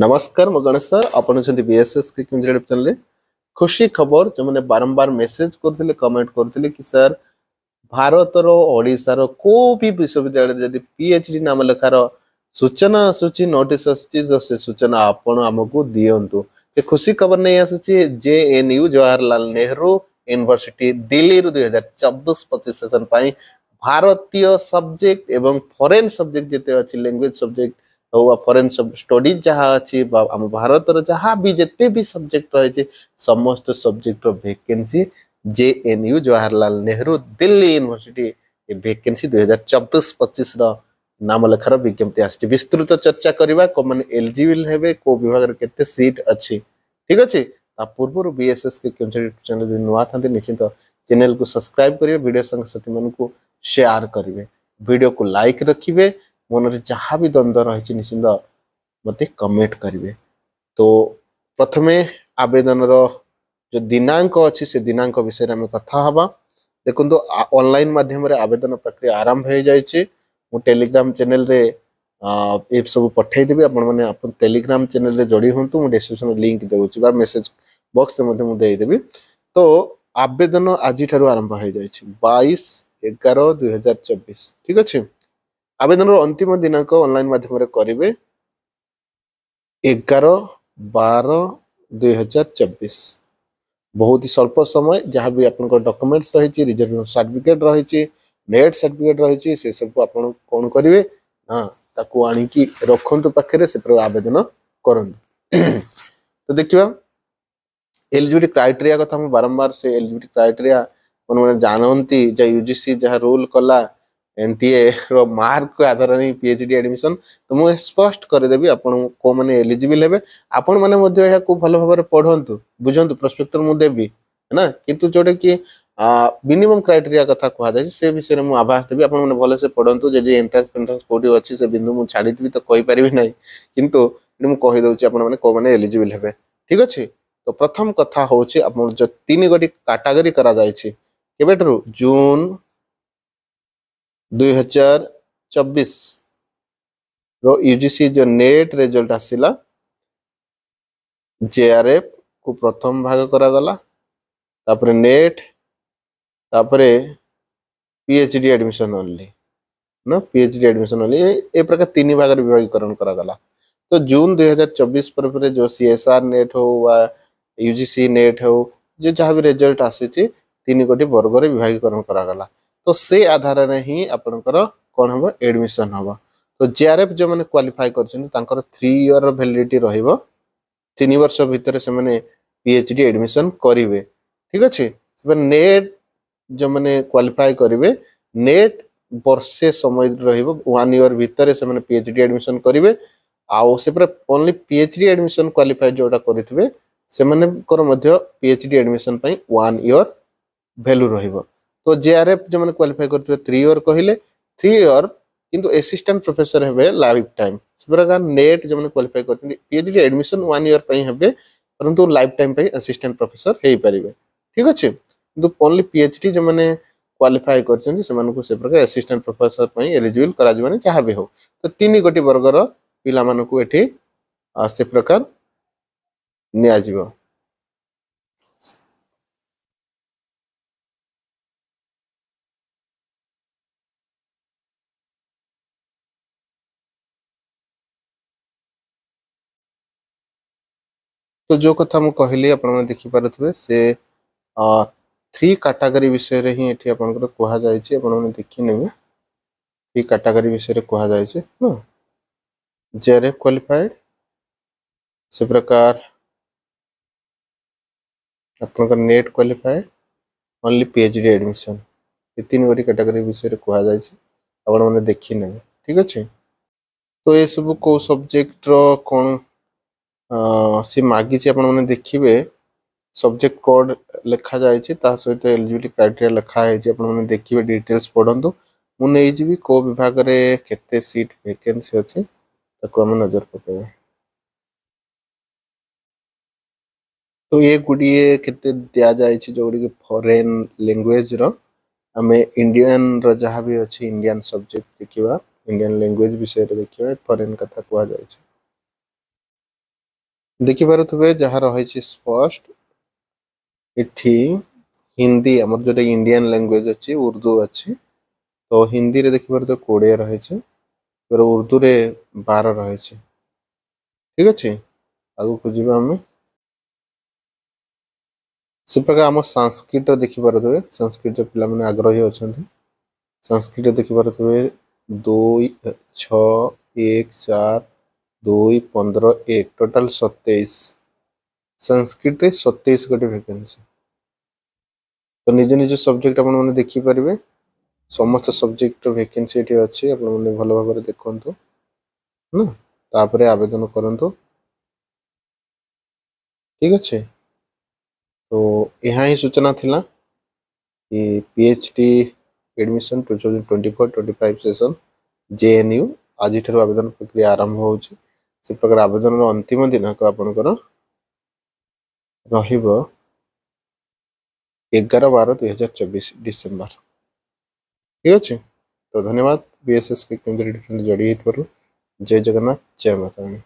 નમસ્કાર હું ગણેશ સર આપણ અଛନ୍ତି બીએસએસ કે કિંજરેડ ચેનલରେ ખુશી ખબર જેମାନେ ବାରମ୍ବାର ମେସେଜ କରୁଥିଲେ କମେଣ୍ଟ କରୁଥିଲେ କି ସାର୍ ଭାରତର ଓଡ଼ିଶାର କୋଉ ବି ବିଶ୍ୱବିଦ୍ୟାଳୟରେ ଯଦି ପିଏଚ୍ଡି ନାମ ଲେଖାର ସୂଚନା ଆସୁଛି ନୋଟିସ୍ ଆସୁଛି ତ ସେ ସୂଚନା ଆପଣ ଆମକୁ ଦିଅନ୍ତୁ ସେ ଖୁସି ଖବର ନେଇ ଆସୁଛି J N U Jawaharlal Nehru university ଦିଲ୍ଲୀରୁ ଦୁଇ ହଜାର ଚବିଶ ପଚିଶ ସେସନ୍ ପାଇଁ ଭାରତୀୟ ସବଜେକ୍ଟ ଏବଂ ଫରେନ୍ ସବଜେକ୍ଟ ଯେତେ ଅଛି ଲାଙ୍ଗୁଏଜ ସବଜେକ୍ଟ ହଉ ବା ଫରେନ୍ ଷ୍ଟଡିଜ୍ ଯାହା ଅଛି ବା ଆମ ଭାରତର ଯାହା ବି ଯେତେ ବି ସବଜେକ୍ଟ ରହିଛି ସମସ୍ତ ସବଜେକ୍ଟର vacancy J N U Jawaharlal Nehru Delhi university ଏ ଭେକେନ୍ସି ଦୁଇ ହଜାର ଚବିଶ ପଚିଶର ନାମ ଲେଖାର ବିଜ୍ଞପ୍ତି ଆସିଛି ବିସ୍ତୃତ ଚର୍ଚ୍ଚା କରିବା କେଉଁମାନେ ଏଲିଜିବଲ୍ ହେବେ କେଉଁ ବିଭାଗରେ କେତେ ସିଟ୍ ଅଛି ଠିକ୍ ଅଛି ତା ପୂର୍ବରୁ ବିଏସ୍ଏସ୍ କେ କେଉଁ ୟୁଟ୍ୟୁବ୍ ଚ୍ୟାନେଲ୍ ଯଦି ନୂଆ ଥାନ୍ତି ନିଶ୍ଚିତ ଚ୍ୟାନେଲ୍କୁ ସବସ୍କ୍ରାଇବ୍ କରିବେ ଭିଡ଼ିଓ ସାଙ୍ଗସାଥିମାନଙ୍କୁ ସେୟାର କରିବେ ଭିଡ଼ିଓକୁ ଲାଇକ୍ ରଖିବେ ମନରେ ଯାହା ବି ଦ୍ୱନ୍ଦ୍ୱ ରହିଛି ନିଶ୍ଚିନ୍ତ ମୋତେ କମେଣ୍ଟ କରିବେ ତ ପ୍ରଥମେ ଆବେଦନର ଯେଉଁ ଦିନାଙ୍କ ଅଛି ସେ ଦିନାଙ୍କ ବିଷୟରେ ଆମେ କଥା ହେବା ଦେଖନ୍ତୁ ଅନଲାଇନ୍ ମାଧ୍ୟମରେ ଆବେଦନ ପ୍ରକ୍ରିୟା ଆରମ୍ଭ ହୋଇଯାଇଛି ମୁଁ ଟେଲିଗ୍ରାମ ଚ୍ୟାନେଲରେ ଏସବୁ ପଠାଇଦେବି ଆପଣମାନେ ଆପଣ ଟେଲିଗ୍ରାମ ଚ୍ୟାନେଲରେ ଯୋଡ଼ି ହୁଅନ୍ତୁ ମୁଁ ଡେସ୍କ୍ରିପସନ୍ରେ ଲିଙ୍କ ଦେଉଛି ବା ମେସେଜ ବକ୍ସରେ ମଧ୍ୟ ମୁଁ ଦେଇଦେବି ତ ଆବେଦନ ଆଜିଠାରୁ ଆରମ୍ଭ ହୋଇଯାଇଛି ବାଇଶ ଏଗାର ଦୁଇହଜାର ଚବିଶ ଠିକ୍ ଅଛି ଆବେଦନର ଅନ୍ତିମ ଦିନାଙ୍କ ଅନଲାଇନ୍ ମାଧ୍ୟମରେ କରିବେ ଏଗାର ବାର ଦୁଇହଜାର ଚବିଶ ବହୁତ ସ୍ୱଳ୍ପ ସମୟ ଯାହା ବି ଆପଣଙ୍କ ଡକ୍ୟୁମେଣ୍ଟସ୍ ରହିଛି ରିଜର୍ଭେସନ୍ ସାର୍ଟିଫିକେଟ୍ ରହିଛି ନେଟ୍ ସାର୍ଟିଫିକେଟ୍ ରହିଛି ସେସବୁ ଆପଣ କ'ଣ କରିବେ ନା ତାକୁ ଆଣିକି ରଖନ୍ତୁ ପାଖରେ ସେପଟେ ଆବେଦନ କରନ୍ତୁ ତ ଦେଖିବା ଏଲିଜିବିଲିଟି କ୍ରାଇଟେରିଆ କଥା ମୁଁ ବାରମ୍ବାର ସେ ଏଲିଜିବିଲିଟି କ୍ରାଇଟେରିଆ ମାନେ ଜାଣନ୍ତି ଯେ ୟୁଜିସି ଯାହା ରୁଲ୍ କଲା ଏନ୍ଟିଏର ମାର୍କକୁ ଆଧାର ନେଇ ପି ଏଚ୍ ଡି ଆଡ଼ମିସନ୍ ତ ମୁଁ ସ୍ପଷ୍ଟ କରିଦେବି ଆପଣ କେଉଁମାନେ ଏଲିଜିବଲ୍ ହେବେ ଆପଣମାନେ ମଧ୍ୟ ଏହାକୁ ଭଲ ଭାବରେ ପଢ଼ନ୍ତୁ ବୁଝନ୍ତୁ ପ୍ରସ୍ପେକ୍ଟର ମୁଁ ଦେବି ନା କିନ୍ତୁ ଯେଉଁଟା କି ମିନିମମ୍ କ୍ରାଇଟେରିଆ କଥା କୁହାଯାଇଛି ସେ ବିଷୟରେ ମୁଁ ଆଭାସ ଦେବି ଆପଣମାନେ ଭଲସେ ପଢ଼ନ୍ତୁ ଯଦି ଏଣ୍ଟ୍ରାନ୍ସ ଫେଣ୍ଟ୍ରାନ୍ସ କେଉଁଠି ଅଛି ସେ ବିନ୍ଦୁ ମୁଁ ଛାଡ଼ିଦେବି ତ କହିପାରିବି ନାହିଁ କିନ୍ତୁ ଏଠି ମୁଁ କହିଦେଉଛି ଆପଣମାନେ କେଉଁମାନେ ଏଲିଜିବଲ୍ ହେବେ ଠିକ୍ ଅଛି ତ ପ୍ରଥମ କଥା ହେଉଛି ଆପଣ ଯେଉଁ ତିନି ଗୋଟି କାଟାଗୋରୀ କରାଯାଇଛି କେବେଠାରୁ ଜୁନ୍ 2024 रो यूजीसी जो नेट रेजल्ट आसला जे आर एफ को प्रथम भाग करा गला तापर नेट तापर PhD admission only no PhD admission only ए प्रकार तीन भाग रे विभागीकरण करा गला तो जून दुई हजार चौबीस पर जो सीएसआर नेट हो वा यूजीसी नेट हो जे जहां भी रिजल्ट आसी तीन कोटी वर्ग में विभागीकरण करा गला ତ ସେ ଆଧାରରେ ହିଁ ଆପଣଙ୍କର କ'ଣ ହେବ ଏଡ଼ମିସନ୍ ହେବ ତ ଜେଆର୍ଏଫ୍ ଯେଉଁମାନେ କ୍ୱାଲିଫାଏ କରିଛନ୍ତି ତାଙ୍କର ଥ୍ରୀ ଇୟର୍ର ଭ୍ୟାଲିଡିଟି ରହିବ ତିନି ବର୍ଷ ଭିତରେ ସେମାନେ ପିଏଚ୍ ଡି ଏଡ଼ମିସନ୍ କରିବେ ଠିକ୍ ଅଛି ସେମାନେ ନେଟ୍ ଯେଉଁମାନେ କ୍ୱାଲିଫାଏ କରିବେ ନେଟ୍ ବର୍ଷେ ସମୟ ରହିବ ୱାନ୍ ଇୟର୍ ଭିତରେ ସେମାନେ ପିଏଚ୍ ଡି ଆଡ଼ମିସନ୍ କରିବେ ଆଉ ସେ ପୁରା only P H D admission qualify ଯେଉଁଟା କରିଥିବେ ସେମାନଙ୍କର ମଧ୍ୟ ପିଏଚ୍ ଡି ଆଡ଼ମିସନ୍ ପାଇଁ ୱାନ୍ ଇୟର୍ ଭ୍ୟାଲୁ ରହିବ तो जेआरएफ जो मैंने যে কোয়ালিফাই थ्री इयर ইয়র কহিলে থ্রি ইয়র কিন্তু এসিষ্টান্ট প্রফেসর হবে লাইফ টাইম সেপ্রকার নেট যে কোয়ালিফাই করছেন পিএচডি আডমিশন ওয়ান ইয়র পাই হবে परंतु लाइफ टाइम असीस्टाट प्रोफेसर हो पारे ठीक अच्छे कि ओनली पीएचडी जो मैंने क्वालिफाई करते से प्रकार आसीस्टाट प्रफेसर पर एलिजिबल कर जहाँ भी हो तो तीन गोटी वर्गर पिला मानक से प्रकार निजी तो जो कथा मुझे कहली आप देखिपे थ्री काटागरी विषय हिं ये कहुई आप देखने थ्री काटागरी विषय कह जाए जेर एफ क्वाफाइड से प्रकार आप NET qualified only P H D admission ये तीन गोटी कैटेगरी विषय कह जाए आपने देखने ठीक अच्छे तो ये सब कौ सब्जेक्टर कौन सी मागिच देखिए सब्जेक्ट कोड लिखा जाता सहित एल जी डी क्राइटे लिखाही देखिए डिटेल्स पढ़ु मुझे कौ विभाग में कते सीट भेके अच्छे नजर पकड़े तो ये गुड़िए कते दिया जाए जो गुड़ी फरेन लैंग्वेज रे इंडियान रहा भी अच्छे इंडियान सब्जेक्ट देखा इंडियान लैंग्वेज विषय देखा फरेन कथा कह जाए ଦେଖିପାରୁଥିବେ ଯାହା ରହିଛି ସ୍ପଷ୍ଟ ଏଠି ହିନ୍ଦୀ ଆମର ଯେଉଁଟା ଇଣ୍ଡିଆନ୍ ଲାଙ୍ଗୁଏଜ୍ ଅଛି ଉର୍ଦ୍ଦୁ ଅଛି ତ ହିନ୍ଦୀରେ ଦେଖିପାରୁଥିବେ କୋଡ଼ିଏ ରହିଛି ଏବାର ଉର୍ଦ୍ଦୁରେ ବାର ରହିଛି ଠିକ୍ ଅଛି ଆଗକୁ ଯିବା ଆମେ ସେ ପ୍ରକାର ଆମ ସାଂସ୍କ୍ରିଟ୍ର ଦେଖିପାରୁଥିବେ ସାଂସ୍କ୍ରିଟ୍ର ପିଲାମାନେ ଆଗ୍ରହୀ ଅଛନ୍ତି ସାଂସ୍କ୍ରିଟ୍ରେ ଦେଖିପାରୁଥିବେ ଦୁଇ ଛଅ ଏକ ଚାରି দুই পনেরো এক টোটাল সতেইশ সংস্কৃতে সতেইশ গোটে ভ্যাকেন্সি তো নিজ নিজ সবজেক্ট আপনার দেখিপারে সমস্ত সবজেক্টর ভ্যাকেন্সি এটি অছি আপনার ভালো ভাবে দেখন্তু না তাপরে আবেদন করন্তু ঠিক আছে তো ଏହା ହିଁ ସୂଚନା ଥିଲା କି P H D admission two thousand twenty four twenty five session JNU ଆଜିଠାରୁ ଆବେଦନ ପ୍ରକ୍ରିୟା ଆରମ୍ଭ ହେଉଛି ସେ ପ୍ରକାର ଆବେଦନର ଅନ୍ତିମ ଦିନାଙ୍କ ଆପଣଙ୍କର ରହିବ ଏଗାର ବାର ଦୁଇହଜାର ଚବିଶ ଡିସେମ୍ବର ଠିକ୍ ଅଛି ତ ଧନ୍ୟବାଦ ବିଏସ୍ଏସ୍ କେମିତି ଯୋଡ଼ି ହେଇଥିବାରୁ ଜୟ ଜଗନ୍ନାଥ ଜୟ ମାତାରାଣୀ